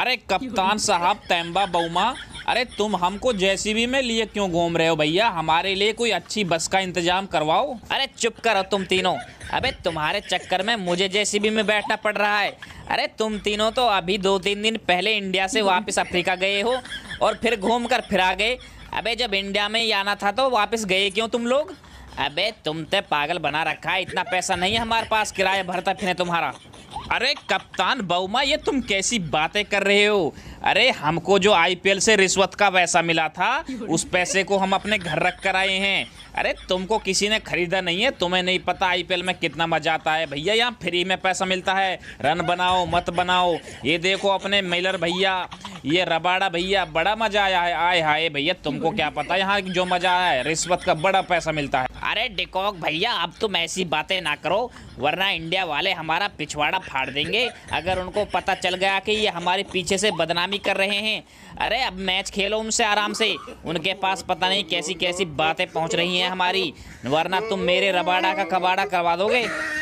अरे कप्तान साहब तैम्बा बउमा अरे तुम हमको जेसीबी में लिए क्यों घूम रहे हो भैया हमारे लिए कोई अच्छी बस का इंतजाम करवाओ अरे चुप करो तुम तीनों अबे तुम्हारे चक्कर में मुझे जेसीबी में बैठना पड़ रहा है अरे तुम तीनों तो अभी दो तीन दिन पहले इंडिया से वापस अफ्रीका गए हो और फिर घूम कर फिर आ गए अबे जब इंडिया में ही आना था तो वापस गए क्यों तुम लोग अबे तुम तो पागल बना रखा है इतना पैसा नहीं है हमारे पास किराया भरता फिर तुम्हारा अरे कप्तान बउमा ये तुम कैसी बातें कर रहे हो अरे हमको जो आईपीएल से रिश्वत का पैसा मिला था उस पैसे को हम अपने घर रख कर आए हैं अरे तुमको किसी ने खरीदा नहीं है तुम्हें नहीं पता आईपीएल में कितना मजा आता है भैया यहाँ फ्री में पैसा मिलता है रन बनाओ मत बनाओ ये देखो अपने मिलर भैया ये रबाड़ा भैया बड़ा मजा आया है आए हाय भैया तुमको क्या पता यहाँ जो मजा आया है रिश्वत का बड़ा पैसा मिलता है अरे डिकॉक भैया अब तुम ऐसी बातें ना करो वरना इंडिया वाले हमारा पिछवाड़ा फाड़ देंगे अगर उनको पता चल गया कि ये हमारे पीछे से बदनामी कर रहे हैं अरे अब मैच खेलो उनसे आराम से उनके पास पता नहीं कैसी कैसी बातें पहुंच रही हैं हमारी वरना तुम मेरे रबाड़ा का कबाड़ा करवा दोगे